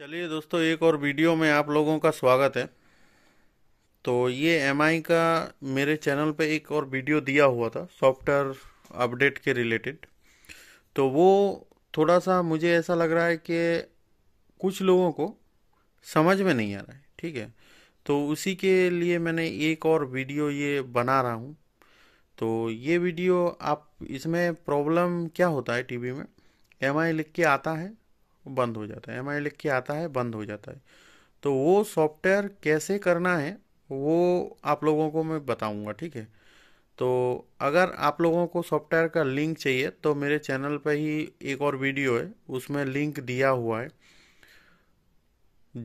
चलिए दोस्तों एक और वीडियो में आप लोगों का स्वागत है तो ये एम का मेरे चैनल पे एक और वीडियो दिया हुआ था सॉफ्टवेयर अपडेट के रिलेटेड तो वो थोड़ा सा मुझे ऐसा लग रहा है कि कुछ लोगों को समझ में नहीं आ रहा है ठीक है तो उसी के लिए मैंने एक और वीडियो ये बना रहा हूँ तो ये वीडियो आप इसमें प्रॉब्लम क्या होता है टीवी में एम लिख के आता है बंद हो जाता है एम आई लिख के आता है बंद हो जाता है तो वो सॉफ्टवेयर कैसे करना है वो आप लोगों को मैं बताऊंगा ठीक है तो अगर आप लोगों को सॉफ्टवेयर का लिंक चाहिए तो मेरे चैनल पर ही एक और वीडियो है उसमें लिंक दिया हुआ है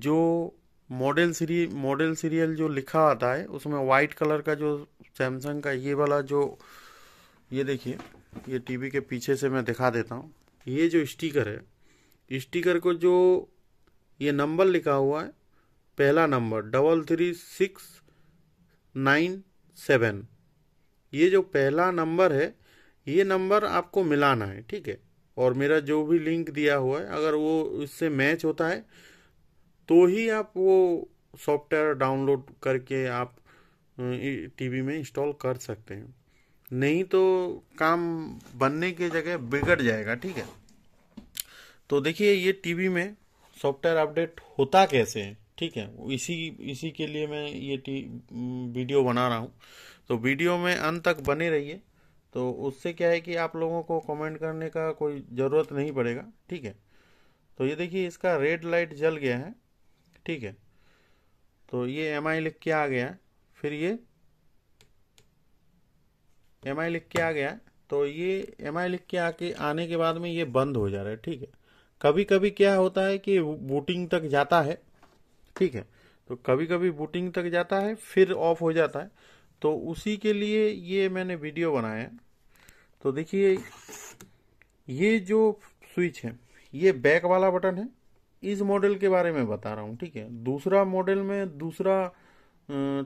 जो मॉडल सीरी मॉडल सीरियल जो लिखा आता है उसमें वाइट कलर का जो सैमसंग का ये वाला जो ये देखिए ये टीवी के पीछे से मैं दिखा देता हूँ ये जो स्टिकर है स्टिकर को जो ये नंबर लिखा हुआ है पहला number double three six nine seven ये जो पहला नंबर है ये नंबर आपको मिलाना है ठीक है और मेरा जो भी लिंक दिया हुआ है अगर वो इससे मैच होता है तो ही आप वो सॉफ्टवेयर डाउनलोड करके आप टीवी में इंस्टॉल कर सकते हैं नहीं तो काम बनने की जगह बिगड़ जाएगा ठीक है तो देखिए ये टीवी में सॉफ्टवेयर अपडेट होता कैसे है ठीक है इसी इसी के लिए मैं ये टी वीडियो बना रहा हूँ तो वीडियो में अंत तक बने रहिए तो उससे क्या है कि आप लोगों को कमेंट करने का कोई ज़रूरत नहीं पड़ेगा ठीक है तो ये देखिए इसका रेड लाइट जल गया है ठीक है तो ये एम आई लिख के आ गया है फिर ये एम आई लिख के आ गया है तो ये एम आई लिख के आके आने के बाद में ये बंद हो जा रहा है ठीक है कभी कभी क्या होता है कि बूटिंग तक जाता है ठीक है तो कभी कभी बूटिंग तक जाता है फिर ऑफ हो जाता है तो उसी के लिए ये मैंने वीडियो बनाया तो देखिए ये जो स्विच है ये बैक वाला बटन है इस मॉडल के बारे में बता रहा हूँ ठीक है दूसरा मॉडल में दूसरा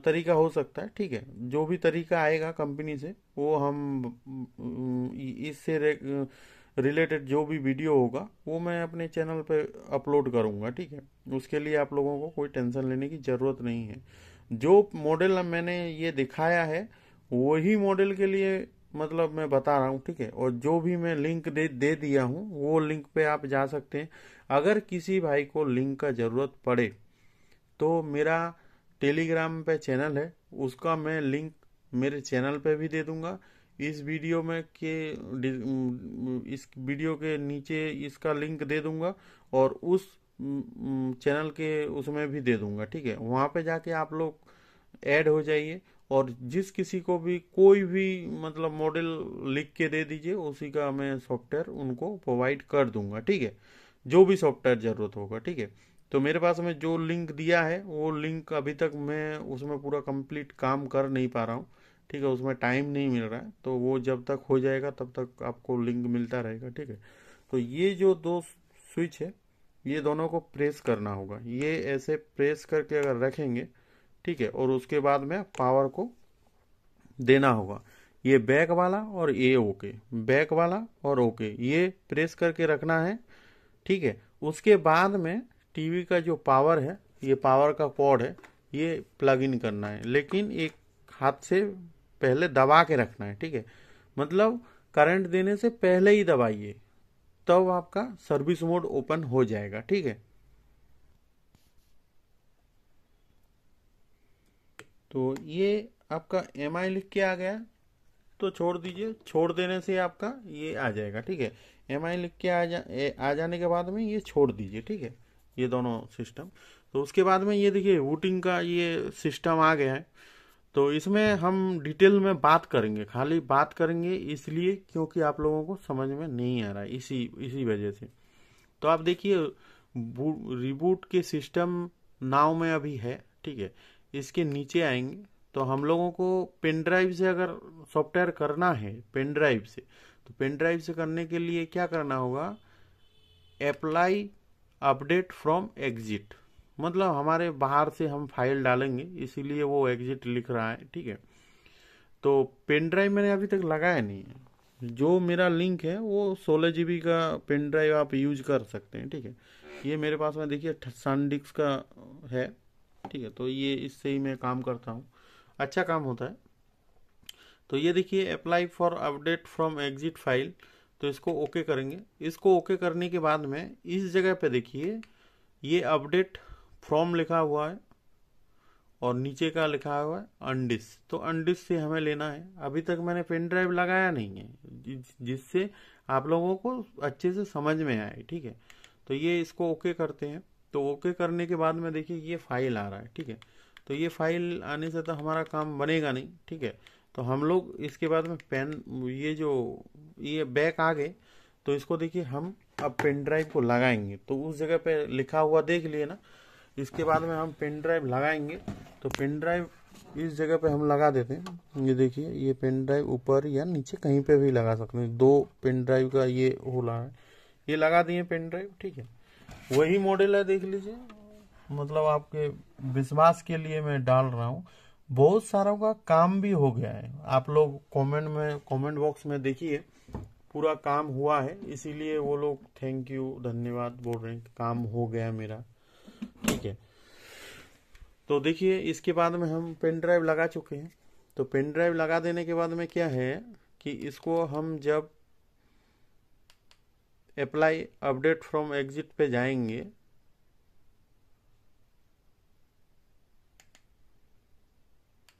तरीका हो सकता है ठीक है जो भी तरीका आएगा कंपनी से वो हम इससे रिलेटेड जो भी वीडियो होगा वो मैं अपने चैनल पे अपलोड करूँगा ठीक है उसके लिए आप लोगों को कोई टेंशन लेने की ज़रूरत नहीं है जो मॉडल मैंने ये दिखाया है वही मॉडल के लिए मतलब मैं बता रहा हूँ ठीक है और जो भी मैं लिंक दे दे दिया हूँ वो लिंक पे आप जा सकते हैं अगर किसी भाई को लिंक का ज़रूरत पड़े तो मेरा टेलीग्राम पे चैनल है उसका मैं लिंक मेरे चैनल पे भी दे दूंगा इस वीडियो में के इस वीडियो के नीचे इसका लिंक दे दूंगा और उस चैनल के उसमें भी दे दूंगा ठीक है वहाँ पे जाके आप लोग ऐड हो जाइए और जिस किसी को भी कोई भी मतलब मॉडल लिख के दे दीजिए उसी का मैं सॉफ्टवेयर उनको प्रोवाइड कर दूंगा ठीक है जो भी सॉफ्टवेयर ज़रूरत होगा ठीक है तो मेरे पास में जो लिंक दिया है वो लिंक अभी तक मैं उसमें पूरा कंप्लीट काम कर नहीं पा रहा हूँ ठीक है उसमें टाइम नहीं मिल रहा है तो वो जब तक हो जाएगा तब तक आपको लिंक मिलता रहेगा ठीक है तो ये जो दो स्विच है ये दोनों को प्रेस करना होगा ये ऐसे प्रेस करके अगर रखेंगे ठीक है और उसके बाद में पावर को देना होगा ये बैक वाला और ये ओके बैक वाला और ओके ये प्रेस करके रखना है ठीक है उसके बाद में टीवी का जो पावर है ये पावर का कॉर्ड है ये प्लग इन करना है लेकिन एक हाथ से पहले दबा के रखना है ठीक है मतलब करंट देने से पहले ही दबाइए तब तो आपका सर्विस मोड ओपन हो जाएगा ठीक है तो ये आपका एम आई लिख के आ गया तो छोड़ दीजिए छोड़ देने से आपका ये आ जाएगा ठीक है एम आई लिख के आ जा ए, आ जाने के बाद में ये छोड़ दीजिए ठीक है ये दोनों सिस्टम तो उसके बाद में ये देखिए वोटिंग का ये सिस्टम आ गया है तो इसमें हम डिटेल में बात करेंगे खाली बात करेंगे इसलिए क्योंकि आप लोगों को समझ में नहीं आ रहा है इसी इसी वजह से तो आप देखिए रिबूट के सिस्टम नाव में अभी है ठीक है इसके नीचे आएंगे तो हम लोगों को पेन ड्राइव से अगर सॉफ्टवेयर करना है पेन ड्राइव से तो पेन ड्राइव से करने के लिए क्या करना होगा अप्लाई अपडेट फ्रॉम एग्जिट मतलब हमारे बाहर से हम फाइल डालेंगे इसीलिए वो एग्जिट लिख रहा है ठीक है तो पेन ड्राइव मैंने अभी तक लगाया नहीं है जो मेरा लिंक है वो सोलह जी का पेन ड्राइव आप यूज कर सकते हैं ठीक है ये मेरे पास में देखिए सनडिक्स का है ठीक है तो ये इससे ही मैं काम करता हूँ अच्छा काम होता है तो ये देखिए apply for update from exit file तो इसको ओके करेंगे इसको ओके करने के बाद में इस जगह पे देखिए ये अपडेट फ्रॉम लिखा हुआ है और नीचे का लिखा हुआ है अंडिस तो अंडिस से हमें लेना है अभी तक मैंने पेन ड्राइव लगाया नहीं है जिससे आप लोगों को अच्छे से समझ में आए ठीक है तो ये इसको ओके करते हैं तो ओके करने के बाद में देखिए ये फाइल आ रहा है ठीक है तो ये फाइल आने से तो हमारा काम बनेगा नहीं ठीक है तो हम लोग इसके बाद में पेन ये जो ये बैक आ गए तो इसको देखिए हम अब पेन ड्राइव को लगाएंगे तो उस जगह पे लिखा हुआ देख लिए ना इसके बाद में हम पेन ड्राइव लगाएंगे तो पेन ड्राइव इस जगह पे हम लगा देते हैं ये देखिए ये पेन ड्राइव ऊपर या नीचे कहीं पे भी लगा सकते हैं दो पेन ड्राइव का ये होला है ये लगा दिए पेन ड्राइव ठीक है वही मॉडल है देख लीजिए मतलब आपके विश्वास के लिए मैं डाल रहा हूँ बहुत सारों का काम भी हो गया है आप लोग कमेंट में कमेंट बॉक्स में देखिए पूरा काम हुआ है इसीलिए वो लोग थैंक यू धन्यवाद बोल रहे हैं काम हो गया मेरा ठीक है तो देखिए इसके बाद में हम पेन ड्राइव लगा चुके हैं तो पेन ड्राइव लगा देने के बाद में क्या है कि इसको हम जब अप्लाई अपडेट फ्रॉम एग्जिट पे जाएंगे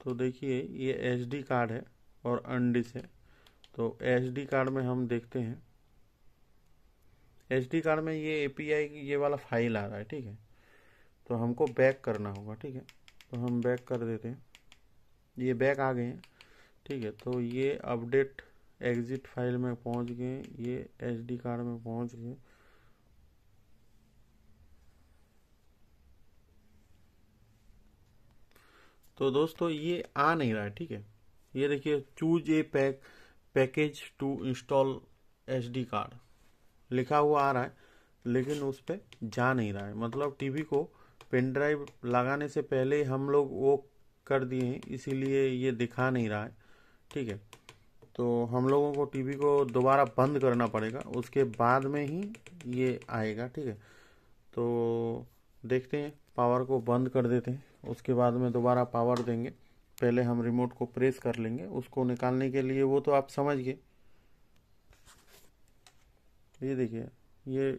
तो देखिए ये एच कार्ड है और अनडिस है तो एच कार्ड में हम देखते हैं एच कार्ड में ये एपीआई ये वाला फाइल आ रहा है ठीक है तो हमको बैक करना होगा ठीक है तो हम बैक कर देते हैं ये बैक आ गए हैं ठीक है तो ये अपडेट एग्जिट फाइल में पहुंच गए ये डी कार्ड में पहुंच गए तो दोस्तों ये आ नहीं रहा है ठीक है ये देखिए choose a pack package to install D card लिखा हुआ आ रहा है लेकिन उस पर जा नहीं रहा है मतलब टीवी को पेन ड्राइव लगाने से पहले हम लोग वो कर दिए हैं इसीलिए ये दिखा नहीं रहा है ठीक है तो हम लोगों को टीवी को दोबारा बंद करना पड़ेगा उसके बाद में ही ये आएगा ठीक है तो देखते हैं पावर को बंद कर देते हैं उसके बाद में दोबारा पावर देंगे पहले हम रिमोट को प्रेस कर लेंगे उसको निकालने के लिए वो तो आप समझ गए ये देखिए ये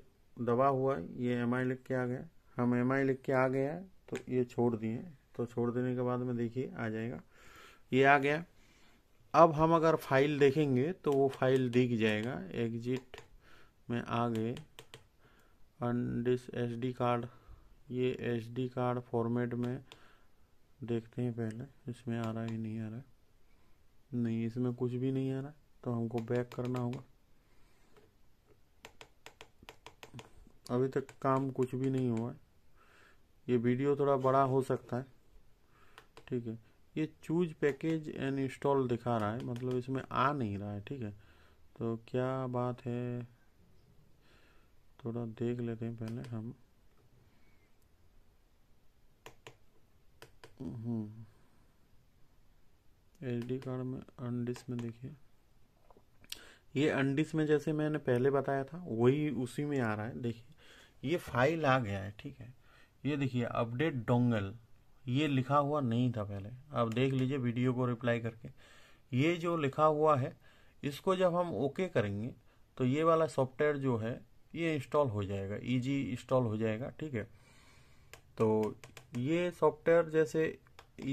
दबा हुआ है ये एम आई लिख के आ गया हम एम आई लिख के आ गया तो ये छोड़ दिए तो छोड़ देने के बाद में देखिए आ जाएगा ये आ गया अब हम अगर फाइल देखेंगे तो वो फाइल दिख जाएगा एग्जिट में आ गए एस डी कार्ड ये एस डी कार्ड फॉर्मेट में देखते हैं पहले इसमें आ रहा है नहीं आ रहा है नहीं इसमें कुछ भी नहीं आ रहा तो हमको बैक करना होगा अभी तक काम कुछ भी नहीं हुआ है ये वीडियो थोड़ा बड़ा हो सकता है ठीक है ये चूज पैकेज एंड इंस्टॉल दिखा रहा है मतलब इसमें आ नहीं रहा है ठीक है तो क्या बात है थोड़ा देख लेते हैं पहले हम हम्म। एच डी कार्ड में अंडिस में देखिए ये अंडिस में जैसे मैंने पहले बताया था वही उसी में आ रहा है देखिए ये फाइल आ गया है ठीक है ये देखिए अपडेट डोंगल ये लिखा हुआ नहीं था पहले आप देख लीजिए वीडियो को रिप्लाई करके ये जो लिखा हुआ है इसको जब हम ओके करेंगे तो ये वाला सॉफ्टवेयर जो है ये इंस्टॉल हो जाएगा इजी इंस्टॉल हो जाएगा ठीक है तो ये सॉफ्टवेयर जैसे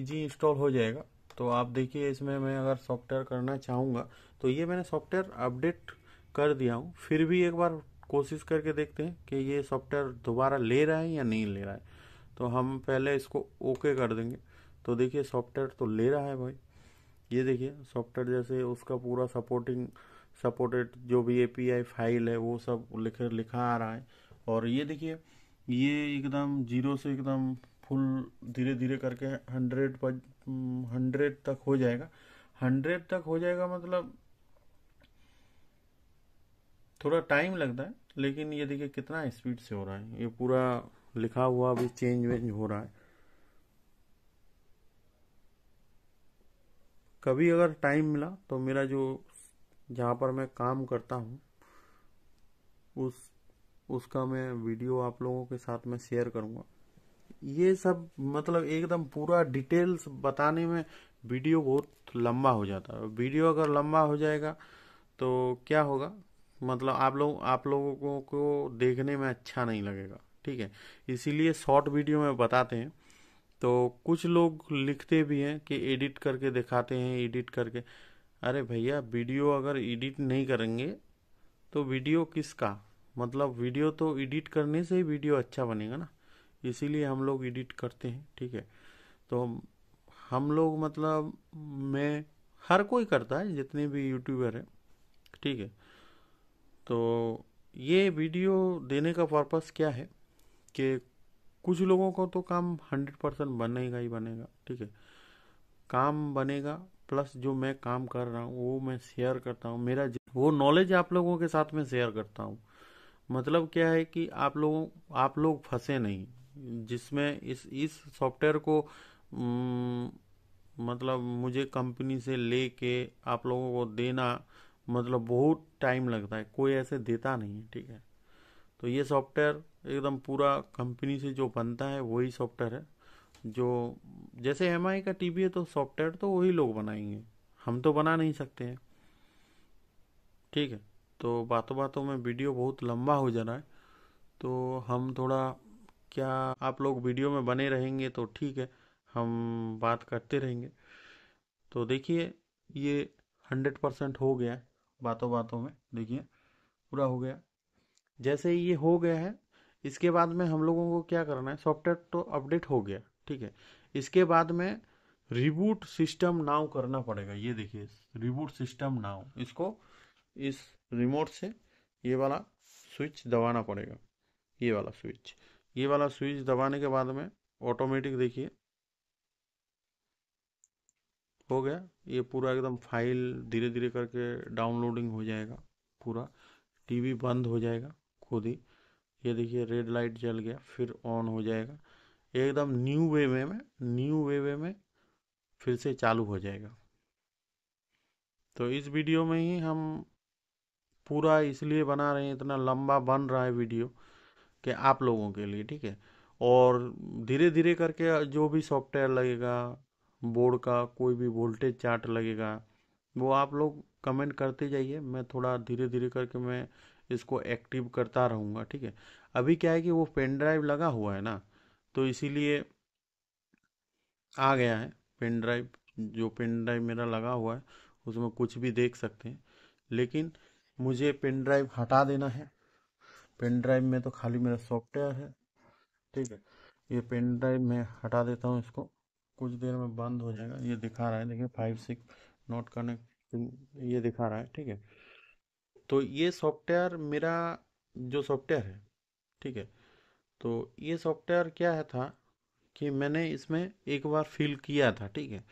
इजी इंस्टॉल हो जाएगा तो आप देखिए इसमें मैं अगर सॉफ्टवेयर करना चाहूँगा तो ये मैंने सॉफ्टवेयर अपडेट कर दिया हूँ फिर भी एक बार कोशिश करके देखते हैं कि ये सॉफ्टवेयर दोबारा ले रहा है या नहीं ले रहा है तो हम पहले इसको ओके कर देंगे तो देखिए सॉफ्टवेयर तो ले रहा है भाई ये देखिए सॉफ्टवेयर जैसे उसका पूरा सपोर्टिंग सपोर्टेड जो भी एपीआई फाइल है वो सब लिख लिखा आ रहा है और ये देखिए ये एकदम जीरो से एकदम फुल धीरे धीरे करके हंड्रेड पर हंड्रेड तक हो जाएगा हंड्रेड तक हो जाएगा मतलब थोड़ा टाइम लगता है लेकिन ये देखिए कितना स्पीड से हो रहा है ये पूरा लिखा हुआ भी चेंज वेंज हो रहा है कभी अगर टाइम मिला तो मेरा जो जहाँ पर मैं काम करता हूँ उस उसका मैं वीडियो आप लोगों के साथ में शेयर करूँगा ये सब मतलब एकदम पूरा डिटेल्स बताने में वीडियो बहुत लंबा हो जाता है वीडियो अगर लंबा हो जाएगा तो क्या होगा मतलब आप लोग आप लोगों को देखने में अच्छा नहीं लगेगा ठीक है इसीलिए शॉर्ट वीडियो में बताते हैं तो कुछ लोग लिखते भी हैं कि एडिट करके दिखाते हैं एडिट करके अरे भैया वीडियो अगर एडिट नहीं करेंगे तो वीडियो किसका मतलब वीडियो तो एडिट करने से ही वीडियो अच्छा बनेगा ना इसीलिए हम लोग एडिट करते हैं ठीक है तो हम लोग मतलब मैं हर कोई करता है जितने भी यूट्यूबर हैं ठीक है तो ये वीडियो देने का पर्पस क्या है कि कुछ लोगों को तो काम हंड्रेड परसेंट बनेगा ही बनेगा ठीक है काम बनेगा प्लस जो मैं काम कर रहा हूँ वो मैं शेयर करता हूँ मेरा वो नॉलेज आप लोगों के साथ में शेयर करता हूँ मतलब क्या है कि आप लोगों आप लोग फंसे नहीं जिसमें इस इस सॉफ्टवेयर को मतलब मुझे कंपनी से ले आप लोगों को देना मतलब बहुत टाइम लगता है कोई ऐसे देता नहीं है ठीक है तो ये सॉफ्टवेयर एकदम पूरा कंपनी से जो बनता है वही सॉफ्टवेयर है जो जैसे एम का टीवी है तो सॉफ्टवेयर तो वही लोग बनाएंगे हम तो बना नहीं सकते हैं ठीक है तो बातों बातों में वीडियो बहुत लंबा हो जा रहा है तो हम थोड़ा क्या आप लोग वीडियो में बने रहेंगे तो ठीक है हम बात करते रहेंगे तो देखिए ये हंड्रेड परसेंट हो गया है बातों बातों में देखिए पूरा हो गया जैसे ये हो गया है इसके बाद में हम लोगों को क्या करना है सॉफ्टवेयर तो अपडेट हो गया ठीक है इसके बाद में रिबूट सिस्टम नाव करना पड़ेगा ये देखिए रिबूट सिस्टम नाव इसको इस रिमोट से ये वाला स्विच दबाना पड़ेगा ये वाला स्विच ये वाला स्विच दबाने के बाद में ऑटोमेटिक देखिए हो गया ये पूरा एकदम फाइल धीरे धीरे करके डाउनलोडिंग हो जाएगा पूरा टीवी बंद हो जाएगा खुद ही ये देखिए रेड लाइट जल गया फिर ऑन हो जाएगा एकदम न्यू वे वे में न्यू वे वे में फिर से चालू हो जाएगा तो इस वीडियो में ही हम पूरा इसलिए बना रहे हैं इतना लंबा बन रहा है वीडियो कि आप लोगों के लिए ठीक है और धीरे धीरे करके जो भी सॉफ्टवेयर लगेगा बोर्ड का कोई भी वोल्टेज चार्ट लगेगा वो आप लोग कमेंट करते जाइए मैं थोड़ा धीरे धीरे करके मैं इसको एक्टिव करता रहूँगा ठीक है अभी क्या है कि वो पेन ड्राइव लगा हुआ है ना तो इसीलिए आ गया है पेन ड्राइव जो पेन ड्राइव मेरा लगा हुआ है उसमें कुछ भी देख सकते हैं लेकिन मुझे पेन ड्राइव हटा देना है पेन ड्राइव में तो खाली मेरा सॉफ्टवेयर है ठीक है ये पेन ड्राइव मैं हटा देता हूँ इसको कुछ देर में बंद हो जाएगा ये दिखा रहा है देखिए फाइव सिक्स नॉट कनेक्ट ये दिखा रहा है ठीक है तो ये सॉफ्टवेयर मेरा जो सॉफ्टवेयर है ठीक है तो ये सॉफ्टवेयर क्या है था कि मैंने इसमें एक बार फिल किया था ठीक है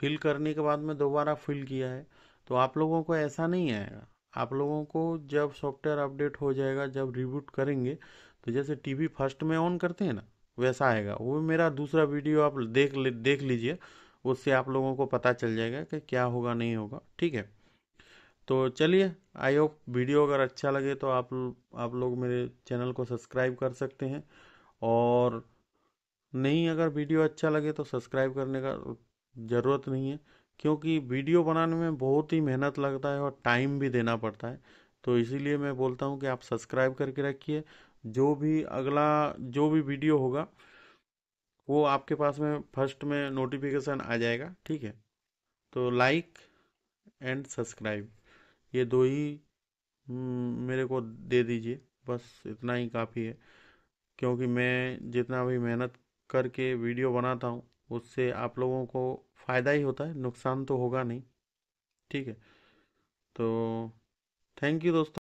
फिल करने के बाद में दोबारा फिल किया है तो आप लोगों को ऐसा नहीं आएगा आप लोगों को जब सॉफ्टवेयर अपडेट हो जाएगा जब रिबूट करेंगे तो जैसे टीवी फर्स्ट में ऑन करते हैं ना वैसा आएगा वो मेरा दूसरा वीडियो आप देख ले देख लीजिए उससे आप लोगों को पता चल जाएगा कि क्या होगा नहीं होगा ठीक है तो चलिए आई होप वीडियो अगर अच्छा लगे तो आप आप लोग मेरे चैनल को सब्सक्राइब कर सकते हैं और नहीं अगर वीडियो अच्छा लगे तो सब्सक्राइब करने का ज़रूरत नहीं है क्योंकि वीडियो बनाने में बहुत ही मेहनत लगता है और टाइम भी देना पड़ता है तो इसीलिए मैं बोलता हूँ कि आप सब्सक्राइब करके रखिए जो भी अगला जो भी वीडियो होगा वो आपके पास में फर्स्ट में नोटिफिकेशन आ जाएगा ठीक है तो लाइक एंड सब्सक्राइब ये दो ही हम्म, मेरे को दे दीजिए बस इतना ही काफ़ी है क्योंकि मैं जितना भी मेहनत करके वीडियो बनाता हूँ उससे आप लोगों को फ़ायदा ही होता है नुकसान तो होगा नहीं ठीक है तो थैंक यू दोस्तों